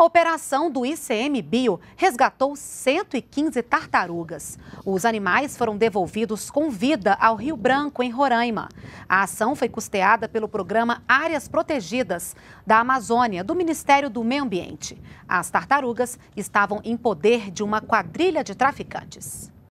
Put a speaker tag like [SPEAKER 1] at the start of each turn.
[SPEAKER 1] A operação do ICMBio resgatou 115 tartarugas. Os animais foram devolvidos com vida ao Rio Branco, em Roraima. A ação foi custeada pelo programa Áreas Protegidas da Amazônia, do Ministério do Meio Ambiente. As tartarugas estavam em poder de uma quadrilha de traficantes.